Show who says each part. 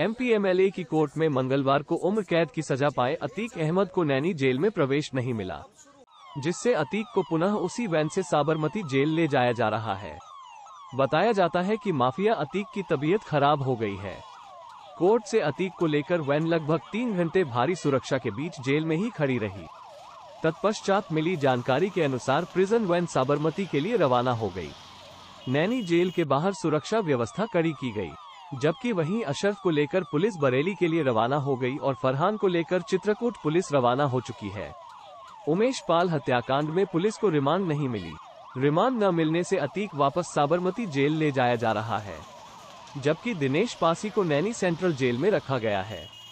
Speaker 1: MP MLA की court में मंगलवार को उम्र कैद की सजा पाए अतीक अहमद को नैनी जेल में प्रवेश नहीं मिला जिससे अतीक को पुनः उसी वैन से साबरमती जेल ले जाया जा रहा है बताया जाता है कि माफिया अतीक की तबीयत खराब हो गई है कोर्ट से अतीक को लेकर वैन लगभग तीन घंटे भारी सुरक्षा के बीच जेल में ही खड़ी रही तत्पश्चात मिली जानकारी के अनुसार प्रिजन वैन साबरमती के लिए रवाना हो गई नैनी जेल के बाहर सुरक्षा व्यवस्था कड़ी की गई जबकि वहीं अशरफ को लेकर पुलिस बरेली के लिए रवाना हो गई और फरहान को लेकर चित्रकूट पुलिस रवाना हो चुकी है उमेश पाल हत्याकांड में पुलिस को रिमांड नहीं मिली रिमांड न मिलने से अतीक वापस साबरमती जेल ले जाया जा रहा है जबकि दिनेश पासी को नैनी सेंट्रल जेल में रखा गया है